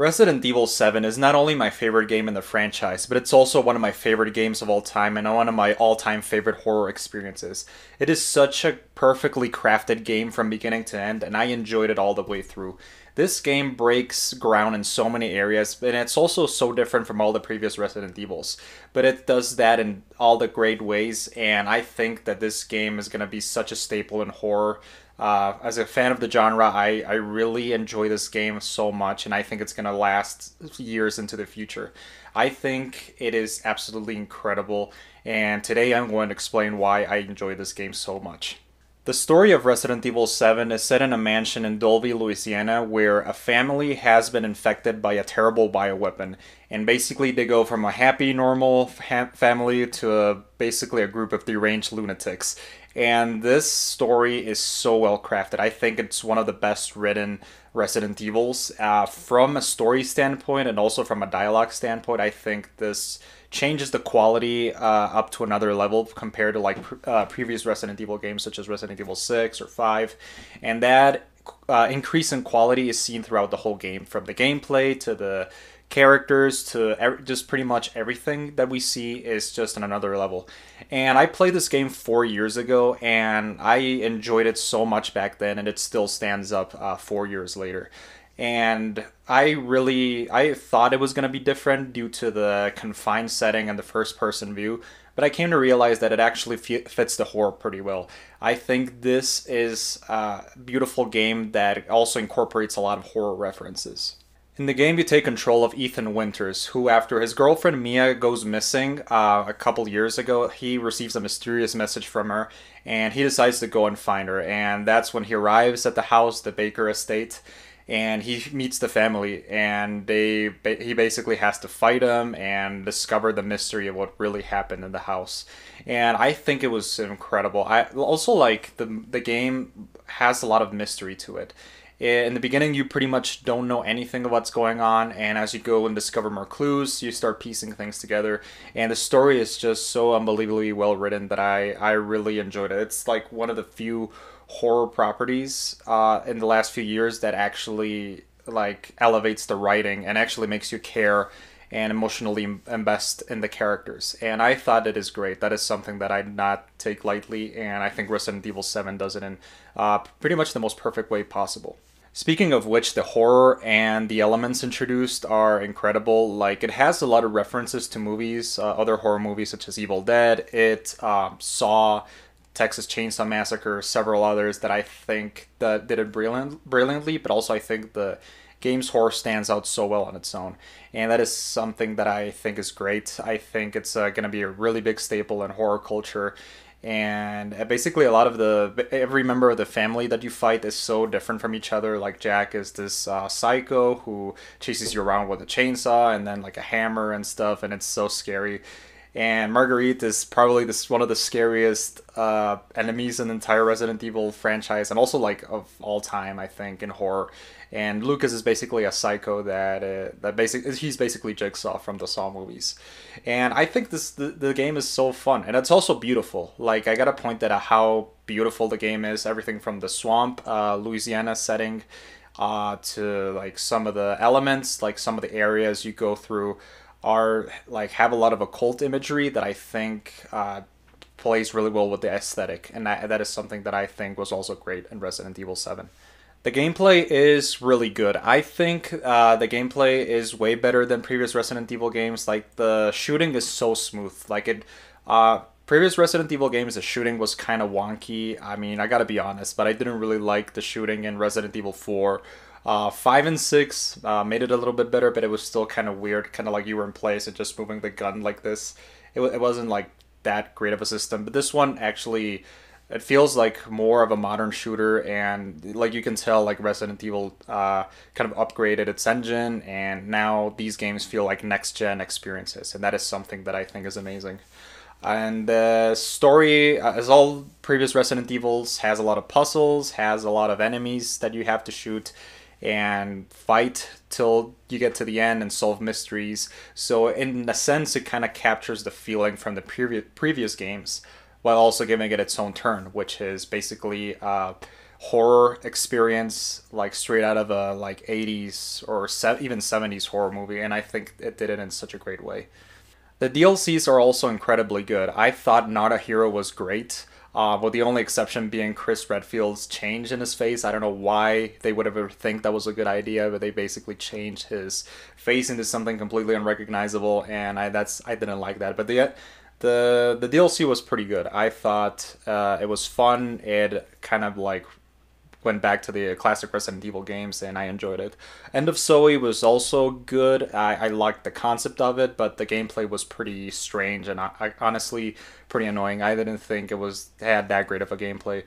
Resident Evil 7 is not only my favorite game in the franchise, but it's also one of my favorite games of all time and one of my all time favorite horror experiences. It is such a perfectly crafted game from beginning to end, and I enjoyed it all the way through. This game breaks ground in so many areas, and it's also so different from all the previous Resident Evils, but it does that in all the great ways, and I think that this game is going to be such a staple in horror uh, as a fan of the genre, I, I really enjoy this game so much, and I think it's going to last years into the future. I think it is absolutely incredible, and today I'm going to explain why I enjoy this game so much. The story of Resident Evil 7 is set in a mansion in Dolby, Louisiana, where a family has been infected by a terrible bioweapon. And basically, they go from a happy, normal fa- family to a basically a group of deranged lunatics. And this story is so well crafted. I think it's one of the best written Resident Evils uh, from a story standpoint and also from a dialogue standpoint. I think this changes the quality uh, up to another level compared to like uh, previous Resident Evil games such as Resident Evil 6 or 5. And that uh, increase in quality is seen throughout the whole game, from the gameplay to the characters to just pretty much everything that we see is just on another level. And I played this game four years ago, and I enjoyed it so much back then, and it still stands up uh, four years later. And I really I thought it was gonna be different due to the confined setting and the first person view, but I came to realize that it actually fits the horror pretty well. I think this is a beautiful game that also incorporates a lot of horror references. In the game, you take control of Ethan Winters, who, after his girlfriend Mia goes missing uh, a couple years ago, he receives a mysterious message from her and he decides to go and find her. And that's when he arrives at the house, the Baker estate, and he meets the family and they he basically has to fight them and discover the mystery of what really happened in the house and i think it was incredible i also like the the game has a lot of mystery to it eh, in the beginning you pretty much don't know anything of what's going on and as you go and discover more clues you start piecing things together and the story is just so unbelievably well written that i i really enjoyed it it's like one of the few horror properties uh, in the last few years that actually like elevates the writing and actually makes you care and emotionally invest in the characters. And I thought it is great. That is something that I not take lightly, and I think Resident Evil 7 does it in uh, pretty much the most perfect way possible. Speaking of which, the horror and the elements introduced are incredible. Like, it has a lot of references to movies, uh, other horror movies such as Evil Dead, It, um, Saw, Texas Chainsaw Massacre, several others that I think that did it brilliant, brilliantly, but also I think the game's horror stands out so well on its own. And that is something that I think is great. I think it's uh, going to be a really big staple in horror culture. And uh, basically, a lot of the every member of the family that you fight is so different from each other. Like Jack is this uh, psycho who chases you around with a chainsaw and then like a hammer and stuff, and it's so scary and Marguerite is probably this one of the scariest uh, enemies in the entire Resident Evil franchise, and also like of all time, I think, in horror. And Lucas is basically a psycho that uh, that basically he's basically Jigsaw from the Saw movies, and I think this the, the game is so fun, and it's also beautiful. Like I gotta point that out how beautiful the game is. Everything from the swamp, uh, Louisiana setting, uh, to like some of the elements, like some of the areas you go through are like have a lot of occult imagery that I think uh, plays really well with the aesthetic, and that, that is something that I think was also great in Resident Evil Seven. The gameplay is really good. I think uh, the gameplay is way better than previous Resident Evil games. Like the shooting is so smooth. Like it, uh, previous Resident Evil games, the shooting was kind of wonky. I mean, I gotta be honest, but I didn't really like the shooting in Resident Evil Four uh, five and six uh, made it a little bit better, but it was still kind of weird, kind of like you were in place and just moving the gun like this. It, it wasn't like that great of a system, but this one actually it feels like more of a modern shooter and like you can tell like resident evil uh, kind of upgraded its engine and now these games feel like next gen experiences and that is something that i think is amazing and the story uh, as all previous resident evils has a lot of puzzles has a lot of enemies that you have to shoot and fight till you get to the end and solve mysteries. So in a sense, it kind of captures the feeling from the previous previous games, while also giving it its own turn, which is basically a horror experience, like straight out of a like '80s or se- even '70s horror movie. And I think it did it in such a great way. The DLCs are also incredibly good. I thought Not a Hero was great. Uh, well, the only exception being Chris Redfield's change in his face. I don't know why they would ever think that was a good idea, but they basically changed his face into something completely unrecognizable, and I that's I didn't like that. But the the the DLC was pretty good. I thought uh, it was fun. It kind of like went back to the classic Resident Evil games and I enjoyed it. End of Zoe was also good. I, I liked the concept of it, but the gameplay was pretty strange and I, uh, I honestly pretty annoying. I didn't think it was had that great of a gameplay.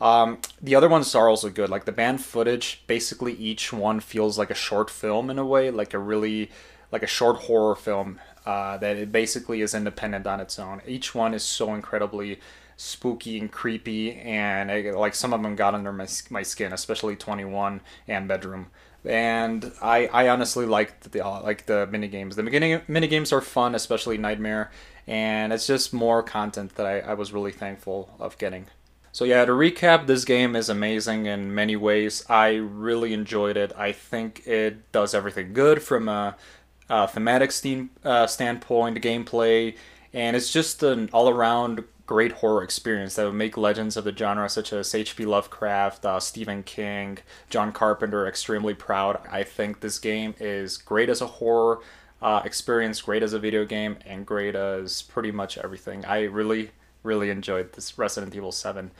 Um, the other ones are also good. Like the band footage, basically each one feels like a short film in a way, like a really like a short horror film uh, that it basically is independent on its own. Each one is so incredibly spooky and creepy, and I, like some of them got under my my skin, especially 21 and Bedroom. And I I honestly liked the uh, like the mini games. The beginning mini games are fun, especially Nightmare, and it's just more content that I, I was really thankful of getting. So yeah, to recap, this game is amazing in many ways. I really enjoyed it. I think it does everything good from a, a thematic steam, uh, standpoint, gameplay, and it's just an all-around great horror experience that would make legends of the genre such as H.P. Lovecraft, uh, Stephen King, John Carpenter extremely proud. I think this game is great as a horror uh, experience, great as a video game, and great as pretty much everything. I really, really enjoyed this Resident Evil 7.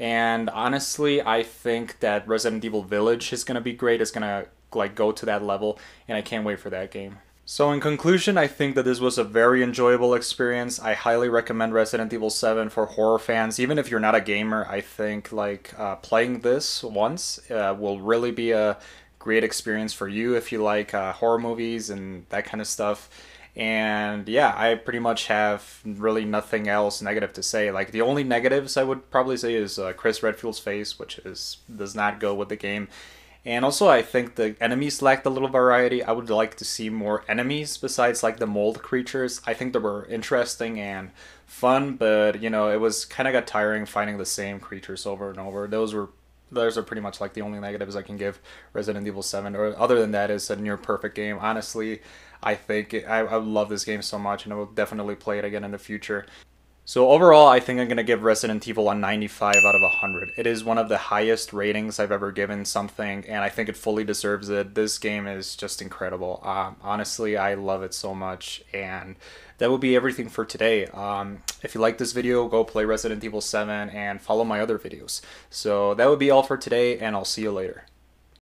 And honestly, I think that Resident Evil Village is going to be great. It's going to like go to that level, and I can't wait for that game. So in conclusion, I think that this was a very enjoyable experience. I highly recommend Resident Evil 7 for horror fans. Even if you're not a gamer, I think like uh, playing this once uh, will really be a great experience for you if you like uh, horror movies and that kind of stuff. And yeah, I pretty much have really nothing else negative to say. Like the only negatives I would probably say is uh, Chris Redfield's face, which is does not go with the game and also, I think the enemies lacked a little variety. I would like to see more enemies besides like the mold creatures. I think they were interesting and fun, but you know, it was kind of got tiring finding the same creatures over and over. Those were those are pretty much like the only negatives I can give Resident Evil 7. Or other than that, it's a near perfect game. Honestly, I think it, I, I love this game so much, and I will definitely play it again in the future. So overall, I think I'm going to give Resident Evil a 95 out of 100. It is one of the highest ratings I've ever given something, and I think it fully deserves it. This game is just incredible. Um, honestly, I love it so much, and that will be everything for today. Um, if you like this video, go play Resident Evil 7 and follow my other videos. So that would be all for today, and I'll see you later.